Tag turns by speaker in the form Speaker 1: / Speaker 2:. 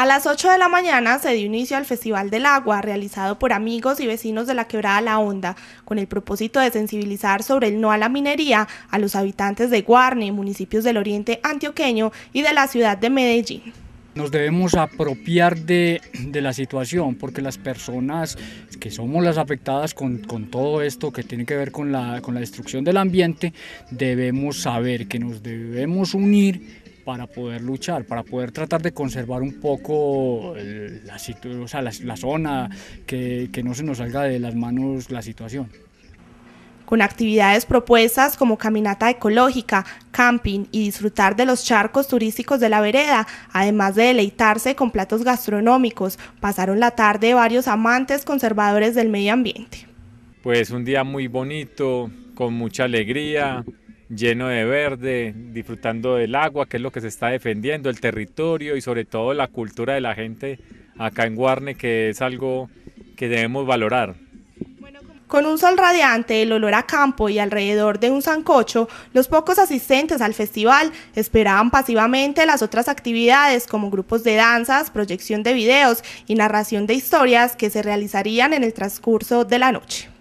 Speaker 1: A las 8 de la mañana se dio inicio al Festival del Agua, realizado por amigos y vecinos de la Quebrada La Honda, con el propósito de sensibilizar sobre el no a la minería a los habitantes de Guarne, municipios del oriente antioqueño y de la ciudad de Medellín.
Speaker 2: Nos debemos apropiar de, la situación porque las personas que somos las afectadas con, todo esto que tiene que ver con la, con la destrucción del ambiente, debemos saber que nos debemos unir para poder luchar, para poder tratar de conservar un poco eh, la, o sea, la, la, zona, que, que no se nos salga de las manos la situación
Speaker 1: con actividades propuestas como caminata ecológica, camping y disfrutar de los charcos turísticos de la vereda, además de deleitarse con platos gastronómicos. Pasaron la tarde varios amantes conservadores del medio ambiente.
Speaker 3: Pues un día muy bonito, con mucha alegría, lleno de verde, disfrutando del agua, que es lo que se está defendiendo, el territorio y sobre todo la cultura de la gente acá en Guarne, que es algo que debemos valorar.
Speaker 1: Con un sol radiante, el olor a campo y alrededor de un sancocho, los pocos asistentes al festival esperaban pasivamente las otras actividades como grupos de danzas, proyección de videos y narración de historias que se realizarían en el transcurso de la noche.